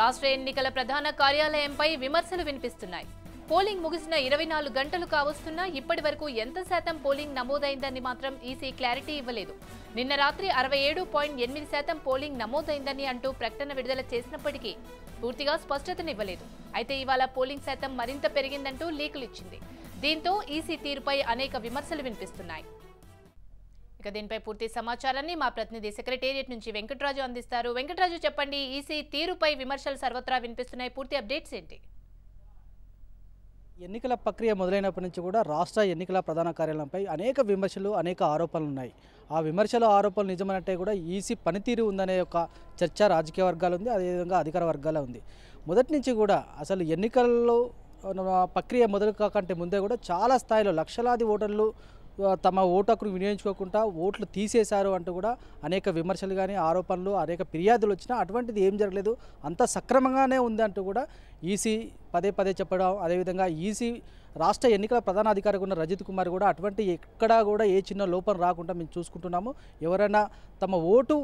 రాష్ట్ర ఎన్నికల ప్రధాన కార్యాలయంపై విమర్శలు వినిపిస్తున్నాయి పోలింగ్ ముగిసిన ఇరవై నాలుగు గంటలు కావస్తున్నా ఇప్పటి వరకు ఎంత శాతం పోలింగ్ నమోదైందని మాత్రం ఈసీ క్లారిటీ ఇవ్వలేదు నిన్న రాత్రి అరవై ఏడు పాయింట్ ఎనిమిది శాతం పోలింగ్ నమోదైందని అంటూ ప్రకటన విడుదల చేసినప్పటికీ పూర్తిగా స్పష్టతనివ్వలేదు అయితే ఇవాళ పోలింగ్ శాతం మరింత పెరిగిందంటూ ఇచ్చింది దీంతో ఈసీ తీరుపై అనేక విమర్శలు వినిపిస్తున్నాయి ఇక దీనిపై పూర్తి సమాచారాన్ని మా ప్రతినిధి సెక్రటేరియట్ నుంచి వెంకటరాజు అందిస్తారు వెంకటరాజు చెప్పండి ఈసీ తీరుపై విమర్శలు సర్వత్రా వినిపిస్తున్నాయి పూర్తి అప్డేట్స్ ఏంటి ఎన్నికల ప్రక్రియ మొదలైనప్పటి నుంచి కూడా రాష్ట్ర ఎన్నికల ప్రధాన కార్యాలయంపై అనేక విమర్శలు అనేక ఆరోపణలు ఉన్నాయి ఆ విమర్శలు ఆరోపణలు నిజమనంటే కూడా ఈసీ పనితీరు ఉందనే ఒక చర్చ రాజకీయ వర్గాలు ఉంది అదేవిధంగా అధికార వర్గాలు ఉంది మొదటి నుంచి కూడా అసలు ఎన్నికల్లో ప్రక్రియ మొదలు కాకంటే ముందే కూడా చాలా స్థాయిలో లక్షలాది ఓటర్లు తమ ఓటు హక్కును వినియోగించుకోకుండా ఓట్లు తీసేశారు అంటూ కూడా అనేక విమర్శలు కానీ ఆరోపణలు అనేక ఫిర్యాదులు వచ్చినా అటువంటిది ఏం జరగలేదు అంత సక్రమంగానే ఉంది అంటూ కూడా ఈసీ పదే పదే చెప్పడం అదేవిధంగా ఈసీ రాష్ట్ర ఎన్నికల ప్రధాన అధికారి ఉన్న రజిత్ కుమార్ కూడా అటువంటి ఎక్కడా కూడా ఏ చిన్న లోపం రాకుండా మేము చూసుకుంటున్నాము ఎవరైనా తమ ఓటు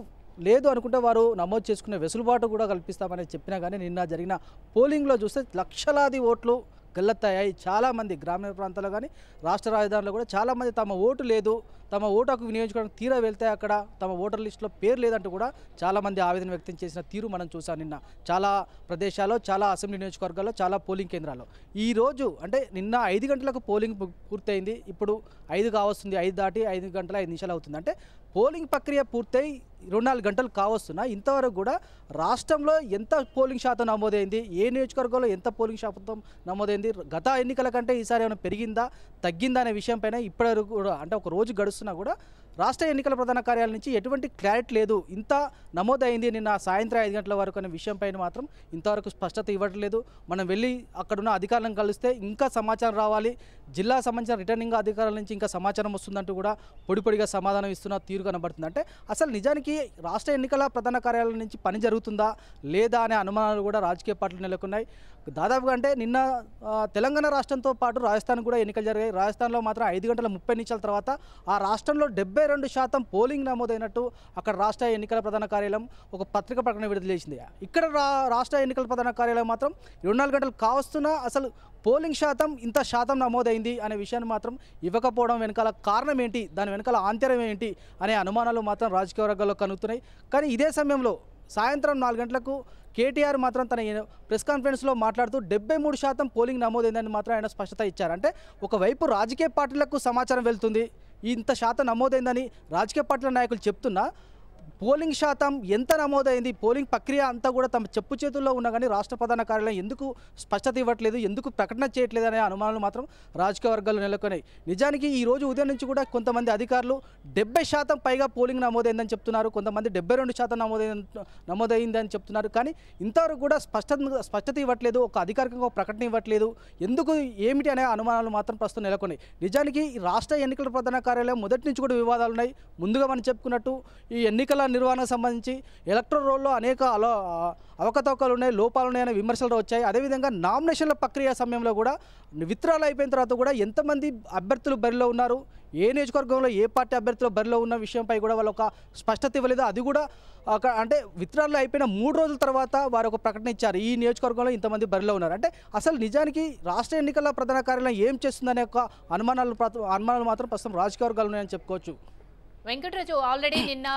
లేదు అనుకుంటే వారు నమోదు చేసుకునే వెసులుబాటు కూడా కల్పిస్తామని చెప్పినా కానీ నిన్న జరిగిన పోలింగ్లో చూస్తే లక్షలాది ఓట్లు గల్లత్తయ్యాయి చాలామంది గ్రామీణ ప్రాంతాల్లో కానీ రాష్ట్ర రాజధానిలో కూడా చాలామంది తమ ఓటు లేదు తమ ఓటుకు వినియోగించుకోవడానికి తీరా వెళ్తే అక్కడ తమ ఓటర్ లిస్టులో పేరు లేదంటూ కూడా చాలామంది ఆవేదన వ్యక్తం చేసిన తీరు మనం చూసాం నిన్న చాలా ప్రదేశాల్లో చాలా అసెంబ్లీ నియోజకవర్గాల్లో చాలా పోలింగ్ కేంద్రాల్లో ఈరోజు అంటే నిన్న ఐదు గంటలకు పోలింగ్ పూర్తయింది ఇప్పుడు ఐదు కావస్తుంది ఐదు దాటి ఐదు గంటల ఐదు నిమిషాలు అవుతుంది అంటే పోలింగ్ ప్రక్రియ పూర్తయి రెండు నాలుగు గంటలు కావస్తున్నా ఇంతవరకు కూడా రాష్ట్రంలో ఎంత పోలింగ్ శాతం నమోదైంది ఏ నియోజకవర్గంలో ఎంత పోలింగ్ శాతం నమోదైంది పెరిగింది గత ఎన్నికల కంటే ఈసారి ఏమైనా పెరిగిందా తగ్గిందా అనే విషయంపైన ఇప్పటివరకు కూడా అంటే ఒక రోజు గడుస్తున్నా కూడా రాష్ట్ర ఎన్నికల ప్రధాన కార్యాలయం నుంచి ఎటువంటి క్లారిటీ లేదు ఇంత నమోదైంది నిన్న సాయంత్రం ఐదు గంటల వరకు అనే విషయంపైన మాత్రం ఇంతవరకు స్పష్టత ఇవ్వట్లేదు మనం వెళ్ళి అక్కడున్న అధికారులను కలిస్తే ఇంకా సమాచారం రావాలి జిల్లా సంబంధించిన రిటర్నింగ్ అధికారుల నుంచి ఇంకా సమాచారం వస్తుందంటూ కూడా పొడి పొడిగా సమాధానం ఇస్తున్న తీరు కనబడుతుంది అంటే అసలు నిజానికి రాష్ట్ర ఎన్నికల ప్రధాన కార్యాలయం నుంచి పని జరుగుతుందా లేదా అనే అనుమానాలు కూడా రాజకీయ పార్టీలు నెలకొన్నాయి దాదాపుగా అంటే నిన్న తెలంగాణ రాష్ట్రంతో పాటు రాజస్థాన్ కూడా ఎన్నికలు జరిగాయి రాజస్థాన్లో మాత్రం ఐదు గంటల ముప్పై నిమిషాల తర్వాత ఆ రాష్ట్రంలో డెబ్బై డెబ్బై రెండు శాతం పోలింగ్ నమోదైనట్టు అక్కడ రాష్ట్ర ఎన్నికల ప్రధాన కార్యాలయం ఒక పత్రిక ప్రకటన విడుదల చేసింది ఇక్కడ రాష్ట్ర ఎన్నికల ప్రధాన కార్యాలయం మాత్రం ఇరవై నాలుగు గంటలు కావస్తున్నా అసలు పోలింగ్ శాతం ఇంత శాతం నమోదైంది అనే విషయాన్ని మాత్రం ఇవ్వకపోవడం వెనకాల కారణం ఏంటి దాని వెనకాల ఆంతర్యం ఏంటి అనే అనుమానాలు మాత్రం రాజకీయ వర్గాల్లో కనుగుతున్నాయి కానీ ఇదే సమయంలో సాయంత్రం నాలుగు గంటలకు కేటీఆర్ మాత్రం తన ప్రెస్ కాన్ఫరెన్స్లో మాట్లాడుతూ డెబ్బై మూడు శాతం పోలింగ్ నమోదైందని మాత్రం ఆయన స్పష్టత ఇచ్చారు అంటే ఒకవైపు రాజకీయ పార్టీలకు సమాచారం వెళ్తుంది ఇంత శాతం నమోదైందని రాజకీయ పార్టీల నాయకులు చెప్తున్నా పోలింగ్ శాతం ఎంత నమోదైంది పోలింగ్ ప్రక్రియ అంతా కూడా తమ చెప్పు చేతుల్లో ఉన్నా కానీ రాష్ట్ర ప్రధాన కార్యాలయం ఎందుకు స్పష్టత ఇవ్వట్లేదు ఎందుకు ప్రకటన చేయట్లేదు అనే అనుమానాలు మాత్రం రాజకీయ వర్గాలు నెలకొన్నాయి నిజానికి ఈ రోజు ఉదయం నుంచి కూడా కొంతమంది అధికారులు డెబ్బై శాతం పైగా పోలింగ్ నమోదైందని చెప్తున్నారు కొంతమంది డెబ్బై రెండు శాతం నమోదైంది నమోదైందని చెప్తున్నారు కానీ ఇంతవరకు కూడా స్పష్టత స్పష్టత ఇవ్వట్లేదు ఒక అధికారికంగా ప్రకటన ఇవ్వట్లేదు ఎందుకు ఏమిటి అనే అనుమానాలు మాత్రం ప్రస్తుతం నెలకొన్నాయి నిజానికి రాష్ట్ర ఎన్నికల ప్రధాన కార్యాలయం మొదటి నుంచి కూడా వివాదాలు ఉన్నాయి ముందుగా మనం చెప్పుకున్నట్టు ఈ ఎన్నికల నిర్వహణకు సంబంధించి ఎలక్ట్రల్ రోల్లో అనేక అలో అవకతవకలు ఉన్నాయి లోపాలు ఉన్నాయనే విమర్శలు వచ్చాయి అదేవిధంగా నామినేషన్ల ప్రక్రియ సమయంలో కూడా విత్రాలు అయిపోయిన తర్వాత కూడా ఎంతమంది అభ్యర్థులు బరిలో ఉన్నారు ఏ నియోజకవర్గంలో ఏ పార్టీ అభ్యర్థులు బరిలో ఉన్న విషయంపై కూడా వాళ్ళు ఒక స్పష్టత ఇవ్వలేదు అది కూడా అంటే విత్రాలు అయిపోయిన మూడు రోజుల తర్వాత వారు ఒక ప్రకటన ఇచ్చారు ఈ నియోజకవర్గంలో ఇంతమంది బరిలో ఉన్నారు అంటే అసలు నిజానికి రాష్ట్ర ఎన్నికల ప్రధాన కార్యాలయం ఏం చేస్తుందనే ఒక అనుమానాలు అనుమానాలు మాత్రం ప్రస్తుతం రాజకీయ వర్గాలు ఉన్నాయని చెప్పుకోవచ్చు వెంకటరాజు ఆల్రెడీ నిన్న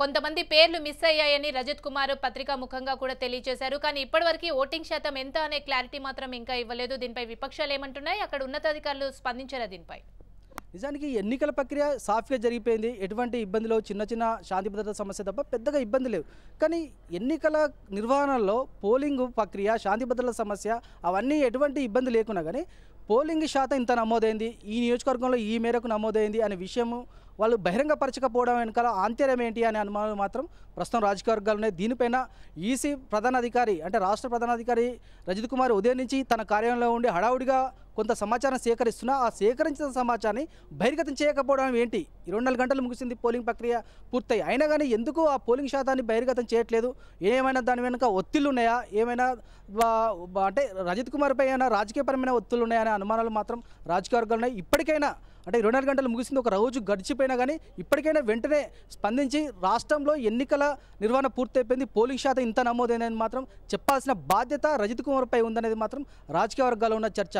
కొంతమంది పేర్లు మిస్ అయ్యాయని రజత్ కుమార్ పత్రికా ముఖంగా కూడా తెలియజేశారు కానీ ఇప్పటివరకు ఓటింగ్ శాతం ఎంత అనే క్లారిటీ మాత్రం ఇంకా ఇవ్వలేదు దీనిపై విపక్షాలు ఏమంటున్నాయి అక్కడ ఉన్నతాధికారులు స్పందించారా దీనిపై నిజానికి ఎన్నికల ప్రక్రియ సాఫ్ట్గా జరిగిపోయింది ఎటువంటి ఇబ్బందులు చిన్న చిన్న శాంతి భద్రత సమస్య తప్ప పెద్దగా ఇబ్బంది లేవు కానీ ఎన్నికల నిర్వహణలో పోలింగ్ ప్రక్రియ శాంతి భద్రత సమస్య అవన్నీ ఎటువంటి ఇబ్బంది లేకున్నా కానీ పోలింగ్ శాతం ఇంత నమోదైంది ఈ నియోజకవర్గంలో ఈ మేరకు నమోదైంది అనే విషయము వాళ్ళు బహిరంగపరచకపోవడం వెనకాల ఆంతర్యం ఏంటి అనే అనుమానం మాత్రం ప్రస్తుతం రాజకీయ వర్గాలు ఉన్నాయి దీనిపైన ఈసీ ప్రధానాధికారి అంటే రాష్ట్ర ప్రధానాధికారి రజిత్ కుమార్ ఉదయం నుంచి తన కార్యంలో ఉండి హడావుడిగా కొంత సమాచారం సేకరిస్తున్నా ఆ సేకరించిన సమాచారాన్ని బహిర్గతం చేయకపోవడం ఏంటి ఇరవై నాలుగు గంటలు ముగిసింది పోలింగ్ ప్రక్రియ పూర్తయి అయినా కానీ ఎందుకు ఆ పోలింగ్ శాతాన్ని బహిర్గతం చేయట్లేదు ఏమైనా దాని వెనుక ఒత్తిళ్ళు ఉన్నాయా ఏమైనా అంటే రజిత్ కుమార్పై అయినా రాజకీయపరమైన ఒత్తిళ్ళు ఉన్నాయా అనే అనుమానాలు మాత్రం రాజకీయ వర్గాలు ఉన్నాయి ఇప్పటికైనా అంటే ఇరవై నాలుగు గంటలు ముగిసింది ఒక రోజు గడిచిపోయినా కానీ ఇప్పటికైనా వెంటనే స్పందించి రాష్ట్రంలో ఎన్నికల నిర్వహణ పూర్తయిపోయింది పోలింగ్ శాతం ఇంత నమోదైనది మాత్రం చెప్పాల్సిన బాధ్యత రజిత్ కుమార్పై ఉందనేది మాత్రం రాజకీయ వర్గాల్లో ఉన్న చర్చ